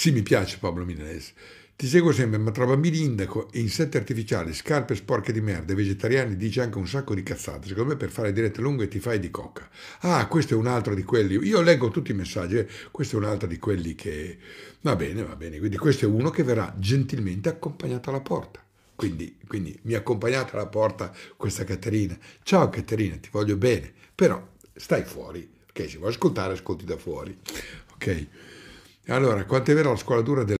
Sì, mi piace Pablo Milanese. Ti seguo sempre, ma tra bambini indaco e insetti artificiali, scarpe sporche di merda e vegetariani dici anche un sacco di cazzate. Secondo me per fare dirette lunghe ti fai di coca. Ah, questo è un altro di quelli. Io leggo tutti i messaggi, eh. questo è un altro di quelli che... Va bene, va bene. Quindi questo è uno che verrà gentilmente accompagnato alla porta. Quindi, quindi mi accompagnato alla porta questa Caterina. Ciao Caterina, ti voglio bene, però stai fuori. Ok, se vuoi ascoltare, ascolti da fuori. Ok. Allora, quanto è vera la squadratura del